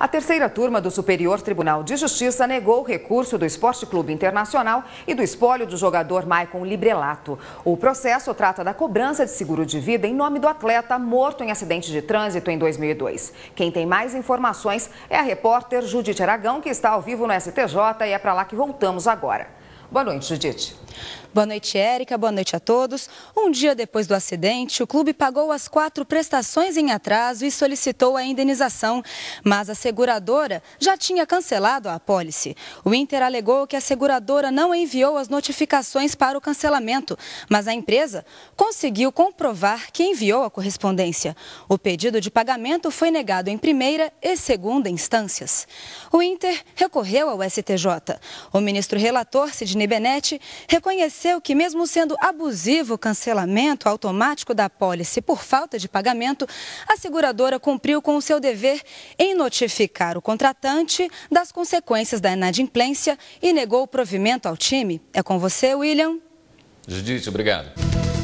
A terceira turma do Superior Tribunal de Justiça negou o recurso do Esporte Clube Internacional e do espólio do jogador Maicon Librelato. O processo trata da cobrança de seguro de vida em nome do atleta morto em acidente de trânsito em 2002. Quem tem mais informações é a repórter Judite Aragão, que está ao vivo no STJ e é para lá que voltamos agora. Boa noite, Judite. Boa noite, Érica. Boa noite a todos. Um dia depois do acidente, o clube pagou as quatro prestações em atraso e solicitou a indenização, mas a seguradora já tinha cancelado a apólice. O Inter alegou que a seguradora não enviou as notificações para o cancelamento, mas a empresa conseguiu comprovar que enviou a correspondência. O pedido de pagamento foi negado em primeira e segunda instâncias. O Inter recorreu ao STJ. O ministro relator, Sidney Sidney Benetti, reconheceu que, mesmo sendo abusivo o cancelamento automático da pólice por falta de pagamento, a seguradora cumpriu com o seu dever em notificar o contratante das consequências da inadimplência e negou o provimento ao time. É com você, William. Judite, obrigado.